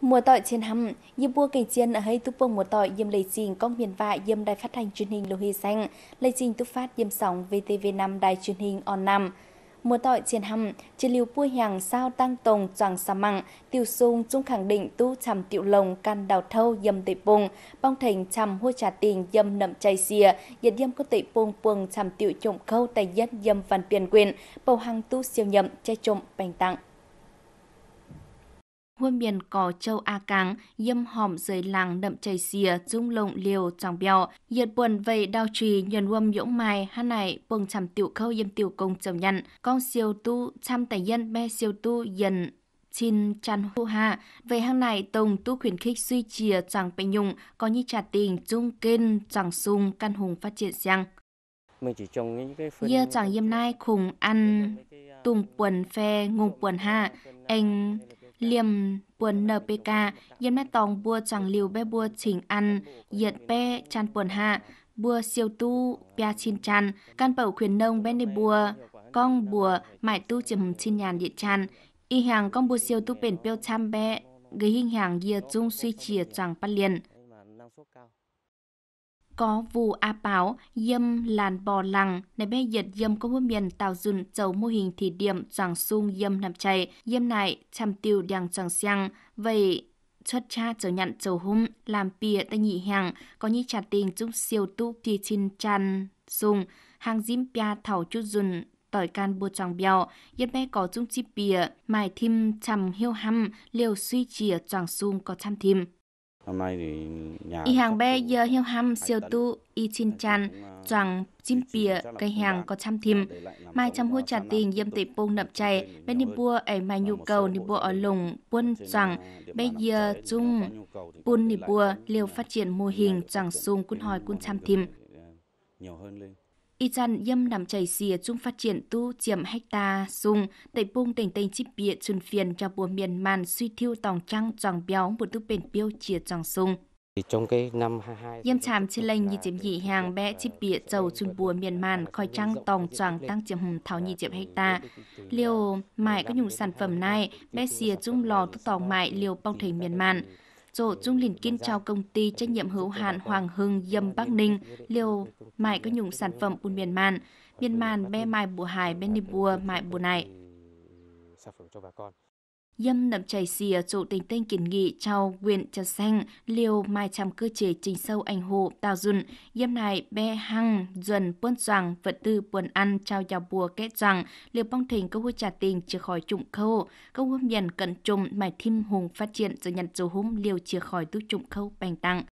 Mùa tội trên hầm, dìm bua cảnh chiên ở hay túc bông mùa tội dìm lấy trình công miền vạ dìm đài phát thanh truyền hình lô hê xanh, lấy trình tu phát dìm sóng VTV5 đài truyền hình on 5. Mùa tội trên hầm, trên liều bua hàng sao tăng tồng choàng xa mặn, tiểu sung chung khẳng định tu chằm tiểu lồng can đào thâu dầm tệ bùng, bong thành chằm hua trà tình dầm nậm chay xìa, dệt dầm có tệ bùng bùng chằm tiểu trộm khâu tài dân dầm văn tiền quyền, bầu hàng tu siêu nhậm chay trộm bành tặng huân miền có châu A Cáng, dâm hòm dưới làng đậm chảy xìa, dung lộng liều trong bèo, nhiệt buồn vầy đau trì nhuần huâm dũng mai, hát này bừng chằm tiểu khâu dâm tiểu công chồng nhận, con siêu tu chăm tài nhân be siêu tu dần xin chăn Hu hạ Về hàng này, Tổng tu khuyến khích suy chìa chẳng bệnh nhung, có như trả tình trung kênh chẳng sung căn hùng phát triển sang. Mình chỉ trồng những cái phân... Yeah, chẳng yêm nay khùng ăn à, tùng quần phe ngùng quần hạ. Anh liềm buồn NPK yên mẹ tòng bùa chẳng liều bé bùa chỉnh ăn diệt bé chan buồn hạ bùa siêu tu pia chin chan căn bầu khuyến nông bé đi bùa con bùa mãi tu chìm chin nhàn điện chan y hàng con bùa siêu tu bền piêu chăm bé gây hình hàng dìa chung suy chìa chẳng bắt liền có vụ a báo dâm làn bò lằng này bê giật dâm có một miền tạo dùn dầu mô hình thí điểm tràng sung dâm nằm chạy dâm này chăm tiêu đằng tràng xiang vậy xuất cha trở nhận dầu hung làm bìa tay nhị hàng có như trả tình giúp siêu tu thì chin chan sung hàng dím pia thảo chút dùn tỏi can bùa tròn bèo, yết bé có chung chi bìa, mài thim chầm hiêu hăm, liều suy chìa tròn sung có chăm thim. Hôm nay thì nhà... Y hàng bê giờ heo ham siêu tu y chín chan, à, choàng chim pìa cây hàng có trăm thìm. Mai trăm hút trà tiền, yêm tị bông nập chạy, bên đi bua ấy à, mai nhu cầu đi bua ở lùng, buôn choàng, bây giờ chung buôn đi bua liều phát triển mô hình choàng sung cun hỏi cun trăm thìm. À, nhiều hơn lên y chăn yâm nằm chảy xìa chung phát triển tu chiếm hecta sung tại bung tỉnh tây chip bịa chuẩn phiền cho bùa miền màn suy thiêu tòng trăng tròn béo một tu bền biêu chia tròn sung trong cái năm 22 Yêm chàm trên lệnh như chiếm dị hàng bé chip bịa dầu chun bùa miền màn khói trăng tòng tròn tăng chiếm hùng thảo nhị chiếm hecta liều mại có những sản phẩm này bé xìa chung lò tu tòng mại liều bao thể miền màn rồi Trung Lìn kinh trao công ty trách nhiệm hữu hạn Hoàng Hưng Dâm Bắc Ninh liều mại các nhùng sản phẩm bùn miền màn, miền màn be mài bùa hải bên đi bùa mại bùa này dâm nậm chảy xìa chỗ tình tên kiến nghị trao nguyện trần xanh liều mai trăm cơ chế trình sâu ảnh hồ tào dùn. Yâm này bé hăng dần buôn doàng vật tư buồn ăn trao giàu bùa kết doàng liều bong thỉnh cơ hội trả tình chưa khỏi trụng khâu. Câu hôm nhận cận trùng mải thêm hùng phát triển rồi nhận dấu húm liều chưa khỏi tu trụng khâu bành tặng.